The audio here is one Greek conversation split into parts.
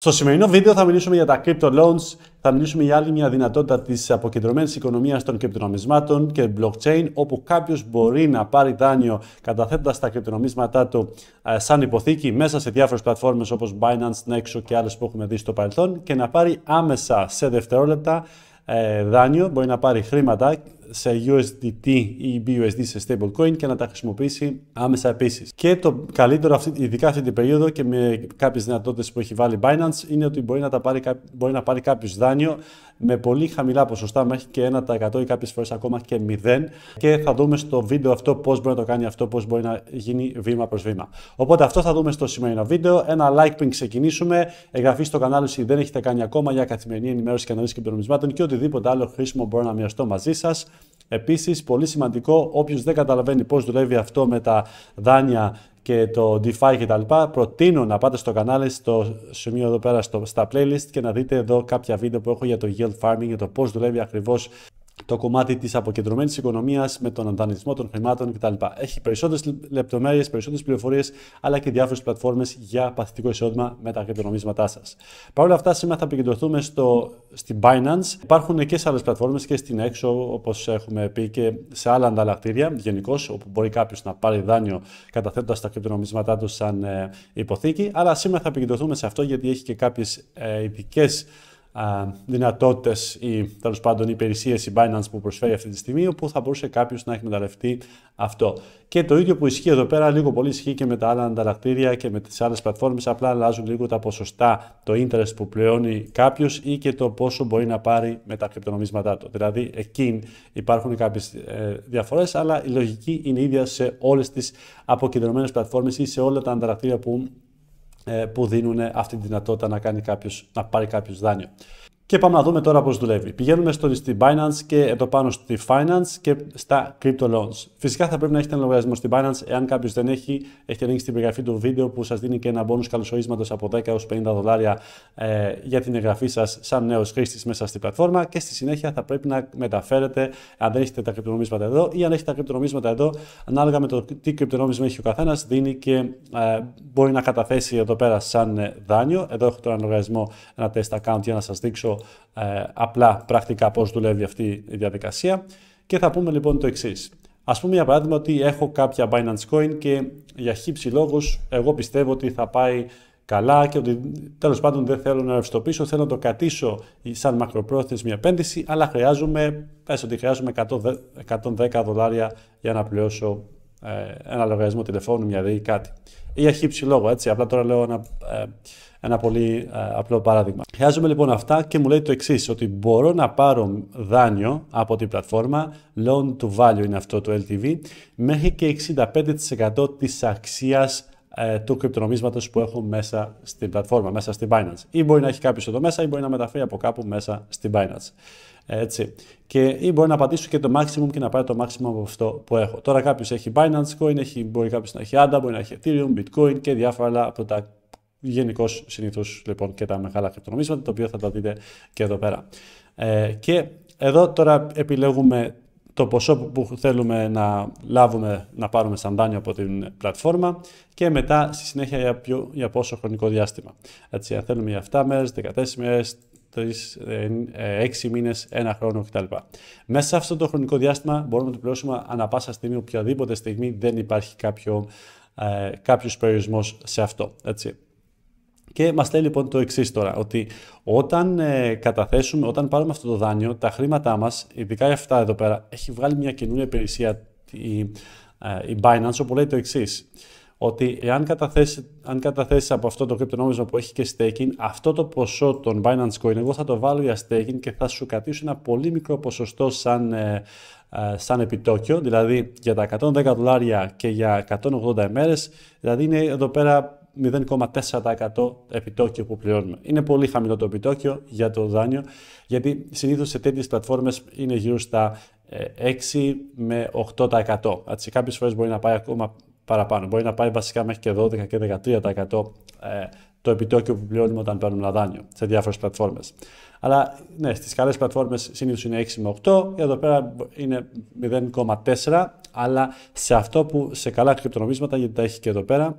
Στο σημερινό βίντεο θα μιλήσουμε για τα crypto loans, θα μιλήσουμε για άλλη μια δυνατότητα της αποκεντρωμένης οικονομίας των κρυπτονομισμάτων και blockchain, όπου κάποιος μπορεί να πάρει δάνειο καταθέτοντας τα κρυπτονομίσματά του ε, σαν υποθήκη μέσα σε διάφορες πλατφόρμες όπως Binance, Nexo και άλλες που έχουμε δει στο παρελθόν και να πάρει άμεσα σε δευτερόλεπτα ε, δάνειο, μπορεί να πάρει χρήματα σε USDT ή BUSD σε stablecoin και να τα χρησιμοποιήσει άμεσα επίσης. Και το καλύτερο, ειδικά αυτή την περίοδο και με κάποιες δυνατότητες που έχει βάλει Binance, είναι ότι μπορεί να, τα πάρει, μπορεί να πάρει κάποιος δάνειο με πολύ χαμηλά ποσοστά, μέχρι και 1% ή κάποιες φορές ακόμα και 0. Και θα δούμε στο βίντεο αυτό πώς μπορεί να το κάνει αυτό, πώς μπορεί να γίνει βήμα προς βήμα. Οπότε αυτό θα δούμε στο σημερινό βίντεο. Ένα like πριν ξεκινήσουμε, εγγραφή στο κανάλι όσοι δεν έχετε κάνει ακόμα για καθημερινή ενημέρωση και αναλύση κρυπτονομισμάτων και οτιδήποτε άλλο χρήσιμο μπορώ να μοιραστώ μαζί σας. Επίσης, πολύ σημαντικό, όποιος δεν καταλαβαίνει πώς δουλεύει αυτό με τα δάνεια και το DeFi κτλ. Προτείνω να πάτε στο κανάλι, στο σημείο εδώ πέρα, στα playlist και να δείτε εδώ κάποια βίντεο που έχω για το yield farming, για το πώς δουλεύει ακριβώς το κομμάτι της αποκεντρωμένης οικονομίας με τον ανταγωνισμό των χρημάτων κτλ. Έχει περισσότερες λεπτομέρειες, περισσότερες πληροφορίες, αλλά και διάφορες πλατφόρμες για παθητικό εισόδημα με τα κρυπτονομίσματά σας. Παρ' όλα αυτά, σήμερα θα επικεντρωθούμε στο, στην Binance. Υπάρχουν και σε άλλες πλατφόρμες και στην έξω, όπως έχουμε πει, και σε άλλα ανταλλακτήρια γενικώ, όπου μπορεί κάποιος να πάρει δάνειο καταθέτοντας τα κρυπτονομίσματά του σαν ε, υποθήκη. Αλλά σήμερα θα επικεντρωθούμε σε αυτό γιατί έχει και κάποιες ειδικέ δυνατότητες ή τέλος πάντων υπηρεσίες η Binance που προσφέρει αυτή τη στιγμή, όπου θα μπορούσε κάποιος να εκμεταλλευτεί αυτό. Και το ίδιο που ισχύει εδώ πέρα, λίγο πολύ ισχύει και με τα άλλα ανταλλακτήρια και με τις άλλες πλατφόρμες, απλά αλλάζουν λίγο τα ποσοστά, το interest που πληρώνει κάποιος ή και το πόσο μπορεί να πάρει με τα κρυπτονομίσματά του. Δηλαδή, εκεί υπάρχουν κάποιες διαφορές, αλλά η λογική είναι ίδια σε όλες τις αποκεντρωμένες πλατφόρμες ή σε όλα τα ανταλλακτήρια που ε, που δίνουν αυτή τη δυνατότητα να, κάνει κάποιος, να πάρει κάποιος δάνειο. Και πάμε να δούμε τώρα πώς δουλεύει. Πηγαίνουμε στο, στη Binance και εδώ πάνω στη Finance και στα Crypto Loans. Φυσικά θα πρέπει να έχετε ένα λογαριασμό στη Binance. Εάν κάποιος δεν έχει, έχετε link στην περιγραφή του βίντεο που σας δίνει και ένα bonus καλωσορίσματος από 10 έως 50 δολάρια ε, για την εγγραφή σας σαν νέος χρήστης μέσα στη πλατφόρμα και στη συνέχεια θα πρέπει να μεταφέρετε αν δεν έχετε τα κρυπτονομίσματα εδώ ή αν έχετε τα κρυπτονομίσματα εδώ ανάλογα με το τι κρυπτονόμισμα έχει ο καθένας, δίνει και ε, μπορεί να καταθέσει εδώ πέρα σαν ε, δάνειο. Εδώ έχω τώρα ένα λογαριασμό, ένα test account για να σας δείξω ε, απλά πρακτικά πώς δουλεύει αυτή η διαδικασία και θα πούμε λοιπόν το εξής. Ας πούμε για παράδειγμα ότι έχω κάποια Binance Coin και για χύψη λόγους εγώ πιστεύω ότι θα πάει καλά και ότι τέλος πάντων δεν θέλω να ρευστοποιήσω, θέλω να το κρατήσω σαν μακροπρόθεσμη επένδυση, αλλά χρειάζομαι, πες ότι χρειάζομαι 110 δολάρια για να πληρώσω ε, ένα λογαριασμό τηλεφώνου, μια ΔΕΗ, κάτι. Ή για χύψη έτσι. Απλά τώρα λέω ένα, ε, ένα πολύ ε, απλό παράδειγμα. Χρειάζομαι λοιπόν αυτά και μου λέει το εξής, ότι μπορώ να πάρω δάνειο από την πλατφόρμα, loan to value είναι αυτό το LTV, μέχρι και 65% της αξίας ε, του κρυπτονομίσματος που έχουν μέσα στην πλατφόρμα, μέσα στην Binance. Ή μπορεί να έχει κάποιος εδώ μέσα ή μπορεί να μεταφέρει από κάπου μέσα στην Binance. Ε, έτσι. Και, ή μπορεί να πατήσω και το maximum και να πάρει το maximum από αυτό που έχω. Τώρα κάποιος έχει Binance Coin, έχει, μπορεί κάποιος να έχει ADA, μπορεί να έχει Ethereum, Bitcoin και διάφορα άλλα από τα γενικώς συνήθως λοιπόν και τα μεγάλα κρυπτονομίσματα, τα οποία θα τα δείτε και εδώ πέρα. Ε, και εδώ τώρα επιλέγουμε το ποσό που θέλουμε να λάβουμε, να πάρουμε σαν δάνειο από την πλατφόρμα και μετά στη συνέχεια για, πόσο χρονικό διάστημα. Έτσι, αν θέλουμε για 7 μέρες, 14 μέρες, 3, 6 ε, μήνες, 1 χρόνο κτλ. Μέσα σε αυτό το χρονικό διάστημα μπορούμε να το πληρώσουμε ανά πάσα στιγμή, οποιαδήποτε στιγμή δεν υπάρχει κάποιο, ε, κάποιος περιορισμός σε αυτό. Και μας λέει λοιπόν το εξής τώρα, ότι όταν ε, καταθέσουμε, όταν πάρουμε αυτό το δάνειο, τα χρήματά μας, ειδικά αυτά εδώ πέρα, έχει βγάλει μια καινούργια υπηρεσία η, ε, η Binance, όπου λέει το εξής. Ότι εάν καταθέσεις, αν καταθέσεις από αυτό το κρυπτονόμισμα που έχει και staking, αυτό το ποσό των Binance Coin, εγώ θα το βάλω για staking και θα σου κρατήσω ένα πολύ μικρό ποσοστό σαν, ε, σαν επιτόκιο, δηλαδή για τα 110 δολάρια και για 180 ημέρες, δηλαδή είναι εδώ πέρα 0,4% επιτόκιο που πληρώνουμε. Είναι πολύ χαμηλό το επιτόκιο για το δάνειο, γιατί συνήθως σε τέτοιες πλατφόρμες είναι γύρω στα 6 ε, με 8%. Κάποιε κάποιες φορές μπορεί να πάει ακόμα παραπάνω. Μπορεί να πάει βασικά μέχρι και 12 και 13% ε, το επιτόκιο που πληρώνουμε όταν παίρνουμε ένα δάνειο σε διάφορες πλατφόρμες. Αλλά ναι, στις καλές πλατφόρμες συνήθως είναι 6 με 8, εδώ πέρα είναι 0,4, αλλά σε αυτό που σε καλά κρυπτονομίσματα, γιατί τα έχει και εδώ πέρα,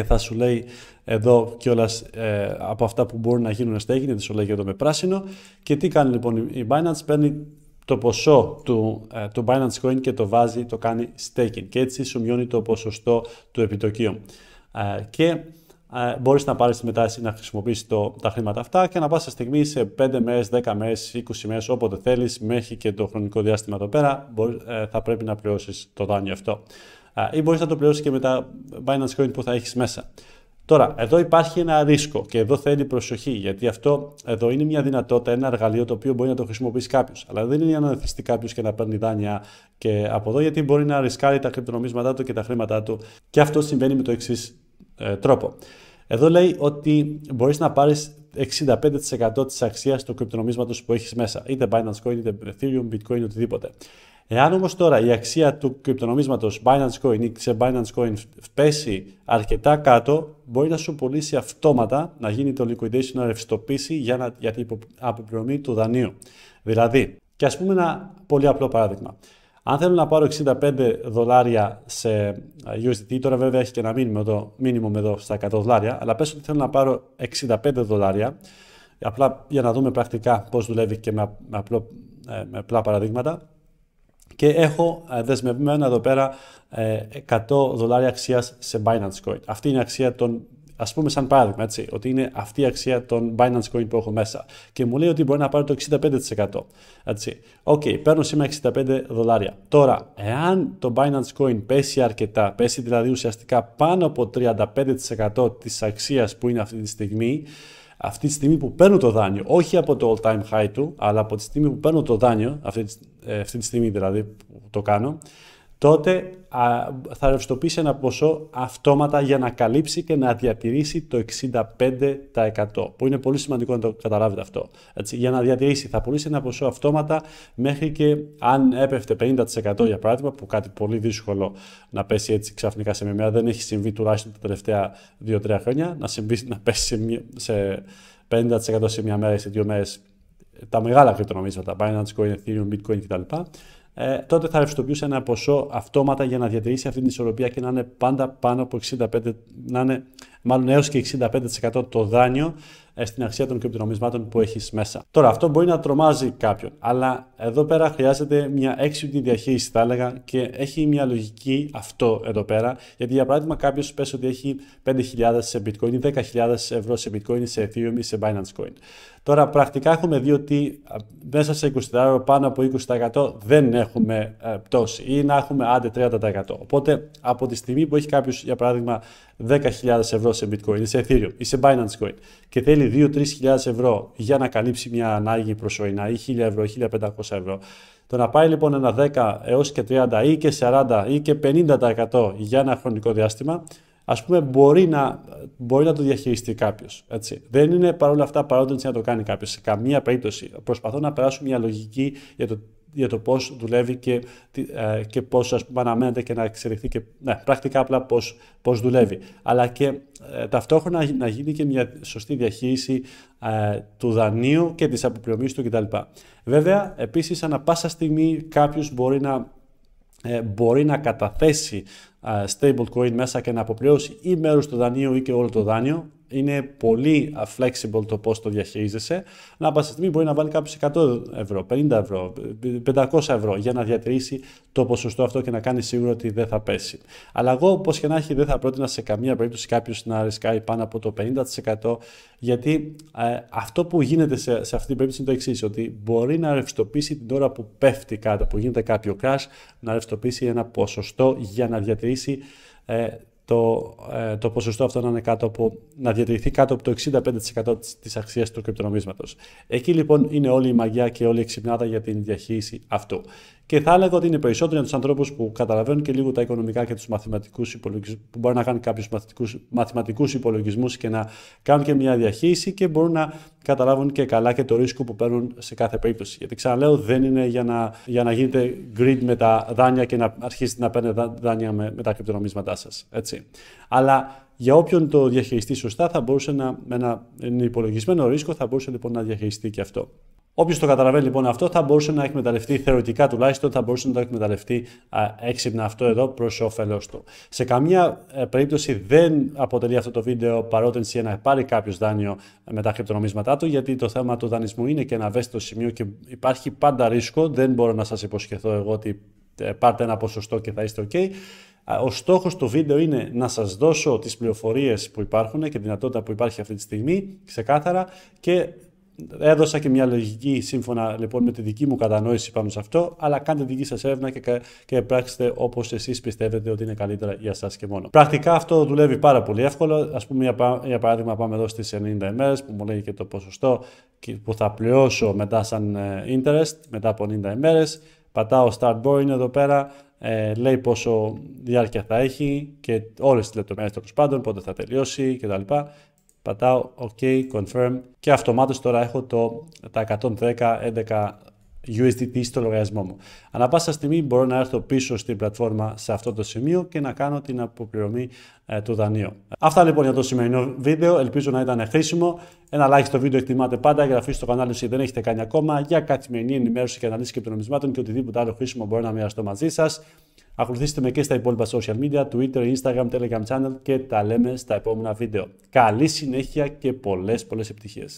και θα σου λέει εδώ κιόλας ε, από αυτά που μπορούν να γίνουν στα έγινε, σου λέει εδώ με πράσινο. Και τι κάνει λοιπόν η Binance, παίρνει το ποσό του, ε, του Binance Coin και το βάζει, το κάνει staking και έτσι σου μειώνει το ποσοστό του επιτοκίου. Ε, και ε, μπορείς να πάρεις μετά εσύ να χρησιμοποιήσεις το, τα χρήματα αυτά και να πας σε στιγμή σε 5 μέρες, 10 μέρες, 20 μέρες, όποτε θέλεις, μέχρι και το χρονικό διάστημα εδώ πέρα, ε, θα πρέπει να πληρώσεις το δάνειο αυτό ή μπορείς να το πληρώσεις και με τα Binance Coin που θα έχεις μέσα. Τώρα, εδώ υπάρχει ένα ρίσκο και εδώ θέλει προσοχή, γιατί αυτό εδώ είναι μια δυνατότητα, ένα εργαλείο το οποίο μπορεί να το χρησιμοποιήσει κάποιος. Αλλά δεν είναι για να ανθιστεί κάποιος και να παίρνει δάνεια και από εδώ, γιατί μπορεί να ρισκάρει τα κρυπτονομίσματά του και τα χρήματά του. Και αυτό συμβαίνει με το εξής ε, τρόπο. Εδώ λέει ότι μπορείς να πάρεις 65% της αξίας του κρυπτονομίσματος που έχεις μέσα, είτε Binance Coin, είτε Ethereum, Bitcoin, οτιδήποτε. Εάν όμως τώρα η αξία του κρυπτονομίσματος Binance Coin ή σε Binance Coin πέσει αρκετά κάτω, μπορεί να σου πουλήσει αυτόματα να γίνει το liquidation, να ρευστοποιήσει για, να, για την αποπληρωμή του δανείου. Δηλαδή, και ας πούμε ένα πολύ απλό παράδειγμα. Αν θέλω να πάρω 65 δολάρια σε ε, USDT, τώρα βέβαια έχει και ένα μήνυμα εδώ, εδώ στα 100 δολάρια, αλλά πες ότι θέλω να πάρω 65 δολάρια, απλά για να δούμε πρακτικά πώς δουλεύει και με, απλό, ε, με απλά παραδείγματα, και έχω ε, δεσμευμένα εδώ πέρα 100 ε, δολάρια αξίας σε Binance Coin. Αυτή είναι η αξία των ας πούμε, σαν παράδειγμα, έτσι, ότι είναι αυτή η αξία των Binance Coin που έχω μέσα. Και μου λέει ότι μπορεί να πάρει το 65%. Έτσι. Οκ, okay, παίρνω σήμερα 65 δολάρια. Τώρα, εάν το Binance Coin πέσει αρκετά, πέσει δηλαδή ουσιαστικά πάνω από 35% της αξίας που είναι αυτή τη στιγμή, αυτή τη στιγμή που παίρνω το δάνειο, όχι από το all time high του, αλλά από τη στιγμή που παίρνω το δάνειο, αυτή τη στιγμή ε, αυτή τη στιγμή δηλαδή που το κάνω, τότε θα ρευστοποιήσει ένα ποσό αυτόματα για να καλύψει και να διατηρήσει το 65% που είναι πολύ σημαντικό να το καταλάβετε αυτό. Έτσι, για να διατηρήσει θα πουλήσει ένα ποσό αυτόματα μέχρι και αν έπεφτε 50% για παράδειγμα που κάτι πολύ δύσκολο να πέσει έτσι ξαφνικά σε μια μέρα δεν έχει συμβεί τουλάχιστον τα τελευταία 2-3 χρόνια να, συμβεί, να πέσει σε, σε 50% σε μια μέρα ή σε δύο μέρες τα μεγάλα κρυπτονομίσματα, Binance Coin, Ethereum, Bitcoin κτλ. Ε, τότε θα ρευστοποιούσε ένα ποσό αυτόματα για να διατηρήσει αυτή την ισορροπία και να είναι πάντα πάνω από 65, να είναι μάλλον έως και 65% το δάνειο ε, στην αξία των κρυπτονομισμάτων που έχεις μέσα. Τώρα αυτό μπορεί να τρομάζει κάποιον, αλλά εδώ πέρα χρειάζεται μια έξυπνη διαχείριση θα έλεγα και έχει μια λογική αυτό εδώ πέρα, γιατί για παράδειγμα κάποιος πες ότι έχει 5.000 σε bitcoin ή 10.000 ευρώ σε bitcoin σε ethereum ή σε binance coin. Τώρα πρακτικά έχουμε δει ότι μέσα σε 24 ώρε πάνω από 20% δεν έχουμε ε, πτώση ή να έχουμε άντε 30%. Οπότε από τη στιγμή που έχει κάποιος για παράδειγμα 10.000 ευρώ σε bitcoin ή σε ethereum ή σε binance coin και θέλει 2-3 ευρώ για να καλύψει μια ανάγκη προσωρινά ή 1000 ευρώ ή 1500 ευρώ, το να πάει λοιπόν ένα 10 έως και 30 ή και 40 ή και 50% για ένα χρονικό διάστημα, ας πούμε μπορεί να, μπορεί να το διαχειριστεί κάποιος. Δεν είναι παρόλα αυτά παρόντες να το κάνει κάποιος. Σε καμία περίπτωση προσπαθώ να περάσω μια λογική για το για το πώς δουλεύει και, ε, και πώς ας πούμε, αναμένεται και να εξελιχθεί και ναι, πρακτικά απλά πώς, πώς δουλεύει. Αλλά και ε, ταυτόχρονα να γίνει και μια σωστή διαχείριση ε, του δανείου και της αποπληρωμής του κτλ. Βέβαια, επίσης, ανά πάσα στιγμή κάποιος μπορεί να μπορεί να καταθέσει stablecoin μέσα και να αποπληρώσει ή μέρος του δανείου ή και όλο το δάνειο είναι πολύ flexible το πώς το διαχειρίζεσαι. Να πα στιγμή μπορεί να βάλει κάποιος 100 ευρώ, 50 ευρώ, 500 ευρώ για να διατηρήσει το ποσοστό αυτό και να κάνει σίγουρο ότι δεν θα πέσει. Αλλά εγώ, όπως και να έχει, δεν θα πρότεινα σε καμία περίπτωση κάποιος να ρισκάει πάνω από το 50%, γιατί ε, αυτό που γίνεται σε, αυτή την περίπτωση είναι το εξής, ότι μπορεί να ρευστοποιήσει την ώρα που πέφτει κάτω, που γίνεται κάποιο crash, να ρευστοποιήσει ένα ποσοστό για να διατηρήσει ε, το, ε, το ποσοστό αυτό να, είναι κάτω από, να διατηρηθεί κάτω από το 65% της αξίας του κρυπτονομίσματος. Εκεί λοιπόν είναι όλη η μαγιά και όλη η ξυπνάδα για την διαχείριση αυτού. Και θα έλεγα ότι είναι περισσότερο για τους ανθρώπους που καταλαβαίνουν και λίγο τα οικονομικά και τους μαθηματικούς υπολογισμού, που μπορεί να κάνουν κάποιους μαθηματικούς υπολογισμούς και να κάνουν και μια διαχείριση και μπορούν να καταλάβουν και καλά και το ρίσκο που παίρνουν σε κάθε περίπτωση. Γιατί ξαναλέω, δεν είναι για να, για να γίνετε grid με τα δάνεια και να αρχίσετε να παίρνετε δάνεια με, με τα κρυπτονομίσματά σας. Αλλά για όποιον το διαχειριστεί σωστά, θα μπορούσε να, με ένα υπολογισμένο ρίσκο θα μπορούσε λοιπόν να διαχειριστεί και αυτό. Όποιος το καταλαβαίνει λοιπόν αυτό θα μπορούσε να εκμεταλλευτεί, θεωρητικά τουλάχιστον, θα μπορούσε να το εκμεταλλευτεί α, έξυπνα αυτό εδώ προς όφελό του. Σε καμία ε, περίπτωση δεν αποτελεί αυτό το βίντεο παρότενση να πάρει κάποιος δάνειο ε, με τα χρυπτονομίσματά του, γιατί το θέμα του δανεισμού είναι και ένα ευαίσθητο σημείο και υπάρχει πάντα ρίσκο. Δεν μπορώ να σας υποσχεθώ εγώ ότι ε, πάρτε ένα ποσοστό και θα είστε OK. Ο στόχος του βίντεο είναι να σας δώσω τις πληροφορίες που υπάρχουν και δυνατότητα που υπάρχει αυτή τη στιγμή ξεκάθαρα και Έδωσα και μια λογική σύμφωνα λοιπόν με τη δική μου κατανόηση πάνω σε αυτό, αλλά κάντε δική σας έρευνα και, και πράξτε όπως εσείς πιστεύετε ότι είναι καλύτερα για εσά και μόνο. Πρακτικά αυτό δουλεύει πάρα πολύ εύκολο. Ας πούμε, για παράδειγμα, πάμε εδώ στις 90 ημέρες που μου λέει και το ποσοστό που θα πληρώσω μετά σαν ε, interest μετά από 90 ημέρες. Πατάω Start Boring εδώ πέρα, ε, λέει πόσο διάρκεια θα έχει και όλες τις λεπτομέρειες τέλος πάντων, πότε θα τελειώσει κτλ πατάω OK, confirm και αυτομάτως τώρα έχω το, τα 110-11 USDT στο λογαριασμό μου. Ανά πάσα στιγμή μπορώ να έρθω πίσω στην πλατφόρμα σε αυτό το σημείο και να κάνω την αποπληρωμή ε, του δανείου. Αυτά λοιπόν για το σημερινό βίντεο. Ελπίζω να ήταν χρήσιμο. Ένα like στο βίντεο εκτιμάτε πάντα. Εγγραφή στο κανάλι όσοι δεν έχετε κάνει ακόμα για καθημερινή ενημέρωση και αναλύση και των και οτιδήποτε άλλο χρήσιμο μπορώ να μοιραστώ μαζί σας. Ακολουθήστε με και στα υπόλοιπα social media, Twitter, Instagram, Telegram channel και τα λέμε στα επόμενα βίντεο. Καλή συνέχεια και πολλές πολλές επιτυχίες.